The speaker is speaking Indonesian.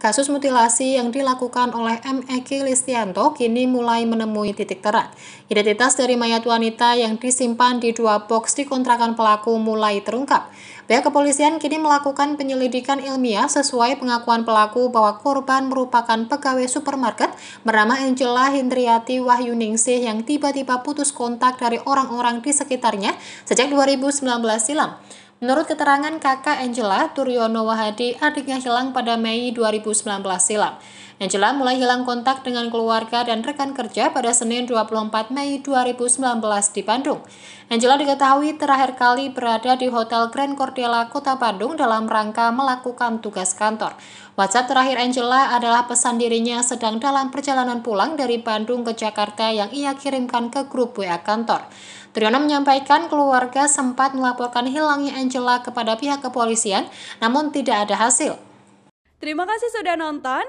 Kasus mutilasi yang dilakukan oleh M. Eki Listianto kini mulai menemui titik terang. Identitas dari mayat wanita yang disimpan di dua box di kontrakan pelaku mulai terungkap. Pihak kepolisian kini melakukan penyelidikan ilmiah sesuai pengakuan pelaku bahwa korban merupakan pegawai supermarket bernama Angela Hindriati Wahyuningsih yang tiba-tiba putus kontak dari orang-orang di sekitarnya sejak 2019 silam. Menurut keterangan kakak Angela, Turyono Wahadi adiknya hilang pada Mei 2019 silam. Angela mulai hilang kontak dengan keluarga dan rekan kerja pada Senin 24 Mei 2019 di Bandung. Angela diketahui terakhir kali berada di Hotel Grand Cordela Kota Bandung dalam rangka melakukan tugas kantor. WhatsApp terakhir Angela adalah pesan dirinya sedang dalam perjalanan pulang dari Bandung ke Jakarta yang ia kirimkan ke grup WA kantor. Triana menyampaikan keluarga sempat melaporkan hilangnya Angela kepada pihak kepolisian, namun tidak ada hasil. Terima kasih sudah nonton.